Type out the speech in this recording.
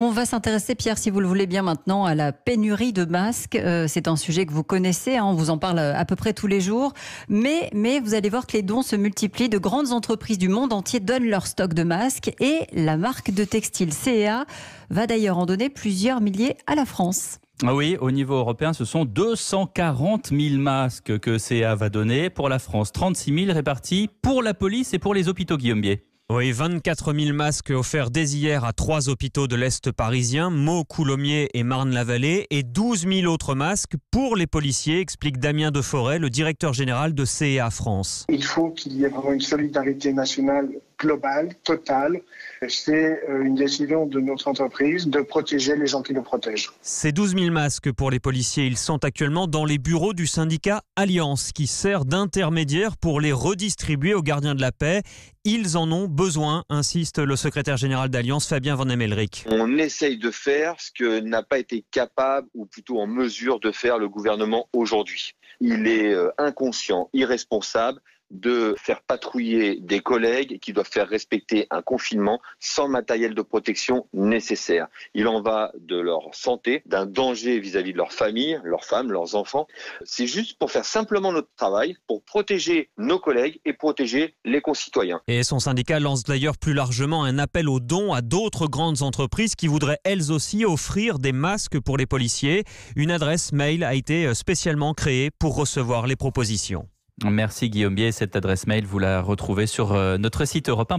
On va s'intéresser, Pierre, si vous le voulez bien maintenant, à la pénurie de masques. Euh, c'est un sujet que vous connaissez, hein, on vous en parle à peu près tous les jours. Mais, mais vous allez voir que les dons se multiplient. De grandes entreprises du monde entier donnent leur stock de masques et la marque de textile CEA va d'ailleurs en donner plusieurs milliers à la France. Ah oui, au niveau européen, ce sont 240 000 masques que CEA va donner. Pour la France, 36 000 répartis pour la police et pour les hôpitaux Guillaume Bier. Oui, 24 000 masques offerts dès hier à trois hôpitaux de l'Est parisien, Meaux, Coulommiers et Marne-la-Vallée, et 12 000 autres masques pour les policiers, explique Damien Deforêt, le directeur général de CEA France. Il faut qu'il y ait vraiment une solidarité nationale Global, total, C'est euh, une décision de notre entreprise de protéger les gens qui nous protègent. Ces 12 000 masques pour les policiers, ils sont actuellement dans les bureaux du syndicat Alliance, qui sert d'intermédiaire pour les redistribuer aux gardiens de la paix. Ils en ont besoin, insiste le secrétaire général d'Alliance, Fabien Van Emelrich. On essaye de faire ce que n'a pas été capable ou plutôt en mesure de faire le gouvernement aujourd'hui. Il est euh, inconscient, irresponsable de faire patrouiller des collègues qui doivent faire respecter un confinement sans matériel de protection nécessaire. Il en va de leur santé, d'un danger vis-à-vis de leur famille, leurs femmes, leurs enfants. C'est juste pour faire simplement notre travail, pour protéger nos collègues et protéger les concitoyens. Et son syndicat lance d'ailleurs plus largement un appel aux dons à d'autres grandes entreprises qui voudraient elles aussi offrir des masques pour les policiers. Une adresse mail a été spécialement créée pour recevoir les propositions. Merci Guillaume Bier. Cette adresse mail, vous la retrouvez sur euh, notre site europe